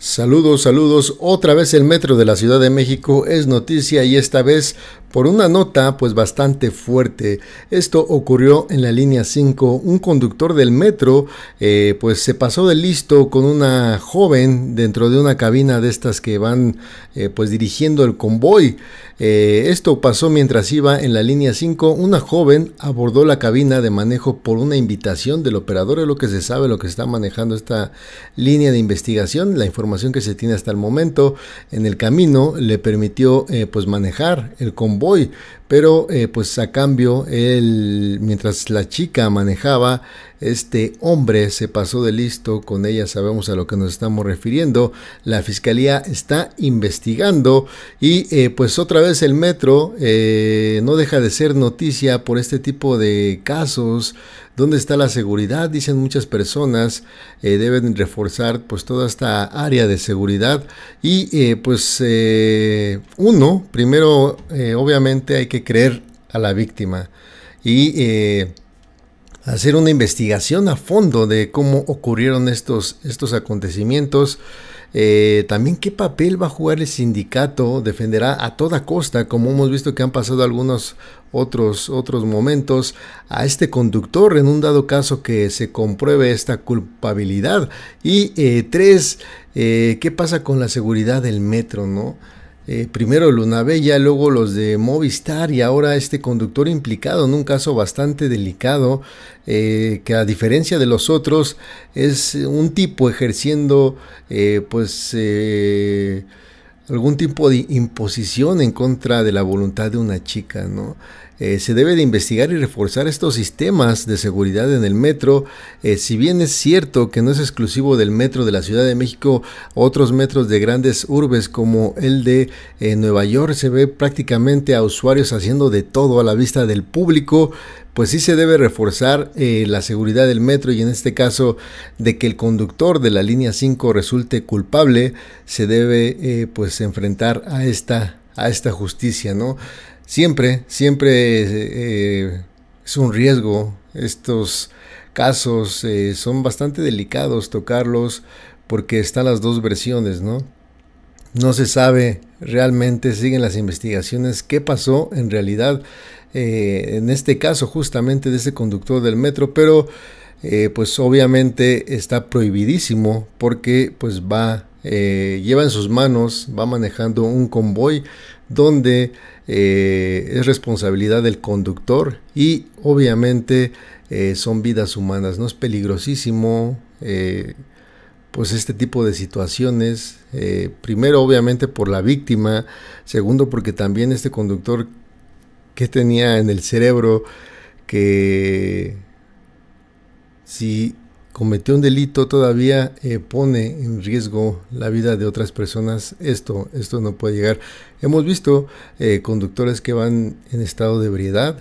Saludos, saludos. Otra vez el metro de la Ciudad de México es noticia y esta vez por una nota pues bastante fuerte. Esto ocurrió en la línea 5. Un conductor del metro eh, pues se pasó de listo con una joven dentro de una cabina de estas que van eh, pues dirigiendo el convoy. Eh, esto pasó mientras iba en la línea 5. Una joven abordó la cabina de manejo por una invitación del operador. Es lo que se sabe, lo que está manejando esta línea de investigación. La información que se tiene hasta el momento en el camino le permitió eh, pues manejar el convoy pero eh, pues a cambio él mientras la chica manejaba este hombre se pasó de listo con ella sabemos a lo que nos estamos refiriendo la fiscalía está investigando y eh, pues otra vez el metro eh, no deja de ser noticia por este tipo de casos ¿Dónde está la seguridad? Dicen muchas personas, deben reforzar pues toda esta área de seguridad. Y pues uno, primero obviamente hay que creer a la víctima y eh, hacer una investigación a fondo de cómo ocurrieron estos, estos acontecimientos. Eh, también qué papel va a jugar el sindicato, defenderá a toda costa, como hemos visto que han pasado algunos otros, otros momentos, a este conductor en un dado caso que se compruebe esta culpabilidad. Y eh, tres, qué pasa con la seguridad del metro, ¿no? Eh, primero luna bella luego los de Movistar y ahora este conductor implicado en un caso bastante delicado eh, que a diferencia de los otros es un tipo ejerciendo eh, pues algún tipo de imposición en contra de la voluntad de una chica, ¿no? Eh, se debe de investigar y reforzar estos sistemas de seguridad en el metro. Eh, si bien es cierto que no es exclusivo del metro de la Ciudad de México, otros metros de grandes urbes como el de eh, Nueva York se ve prácticamente a usuarios haciendo de todo a la vista del público, pues sí se debe reforzar eh, la seguridad del metro y en este caso de que el conductor de la línea 5 resulte culpable, se debe eh, pues enfrentar a esta, a esta justicia, ¿no? Siempre, siempre eh, es un riesgo estos casos, son bastante delicados tocarlos porque están las dos versiones, ¿no? No se sabe realmente siguen las investigaciones, qué pasó en realidad eh, en este caso justamente de ese conductor del metro, pero eh, pues obviamente está prohibidísimo porque pues va, eh, lleva en sus manos, va manejando un convoy donde es responsabilidad del conductor y obviamente son vidas humanas, ¿no? Es peligrosísimo pues este tipo de situaciones, eh, primero obviamente por la víctima, segundo porque también este conductor que tenía en el cerebro que si cometió un delito todavía eh, pone en riesgo la vida de otras personas, esto, esto no puede llegar. Hemos visto eh, conductores que van en estado de ebriedad,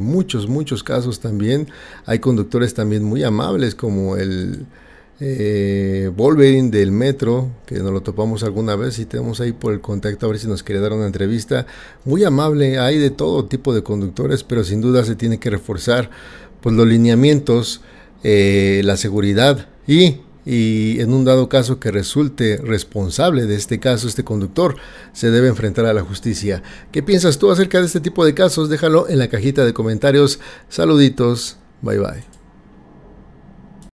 muchos, muchos casos también, hay conductores también muy amables como el eh, Wolverine del Metro, que nos lo topamos alguna vez y tenemos ahí por el contacto a ver si nos quiere dar una entrevista. Muy amable, hay de todo tipo de conductores, pero sin duda se tiene que reforzar pues, los lineamientos, eh, la seguridad y en un dado caso que resulte responsable de este caso, este conductor se debe enfrentar a la justicia. ¿Qué piensas tú acerca de este tipo de casos? Déjalo en la cajita de comentarios. Saluditos. Bye bye.